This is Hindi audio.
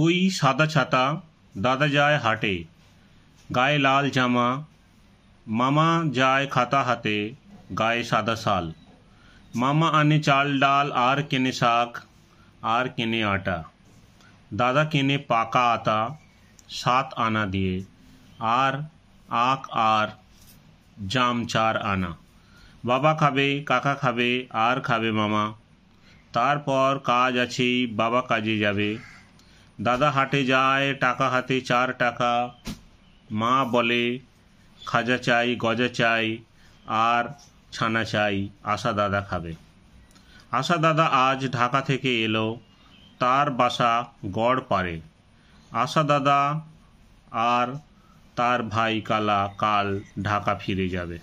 उई सदा छाता दादा जाए हाटे गाए लाल जामा मामा जाय खाता हाते गाय सादा साल मामा आने चाल डाल आर केने साग आर केने आटा दादा केने पाका आता सात आना दिए आर आक आर जाम चार আনা বাবা খাবে কাকা খাবে আর খাবে মামা তারপর কাজ আছে বাবা কাজে যাবে দাদা হাটে যায় টাকা হাতে চার টাকা মা বলে খাজা চাই গজা চাই আর ছানা চাই আশা দাদা খাবে আশা দাদা আজ ঢাকা থেকে এলো তার বাসা গড় পারে আশা দাদা আর তার ভাই কালা কাল ঢাকা ফিরে যাবে